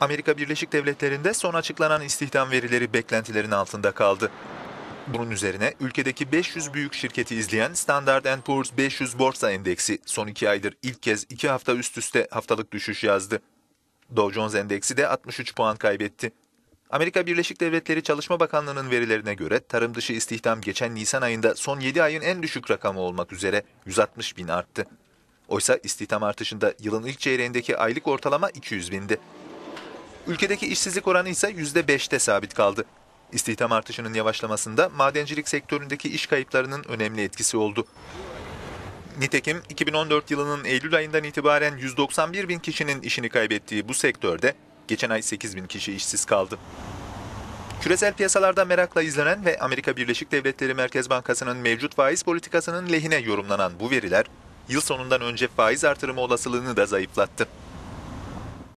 Amerika Birleşik Devletleri'nde son açıklanan istihdam verileri beklentilerin altında kaldı. Bunun üzerine ülkedeki 500 büyük şirketi izleyen Standard Poor's 500 borsa endeksi son iki aydır ilk kez iki hafta üst üste haftalık düşüş yazdı. Dow Jones endeksi de 63 puan kaybetti. Amerika Birleşik Devletleri Çalışma Bakanlığı'nın verilerine göre tarım dışı istihdam geçen Nisan ayında son 7 ayın en düşük rakamı olmak üzere 160 bin arttı. Oysa istihdam artışında yılın ilk çeyreğindeki aylık ortalama 200 bindi. Ülkedeki işsizlik oranı ise %5'te sabit kaldı. İstihdam artışının yavaşlamasında madencilik sektöründeki iş kayıplarının önemli etkisi oldu. Nitekim 2014 yılının Eylül ayından itibaren 191 bin kişinin işini kaybettiği bu sektörde geçen ay 8 bin kişi işsiz kaldı. Küresel piyasalarda merakla izlenen ve Amerika Birleşik Devletleri Merkez Bankası'nın mevcut faiz politikasının lehine yorumlanan bu veriler, yıl sonundan önce faiz artırımı olasılığını da zayıflattı.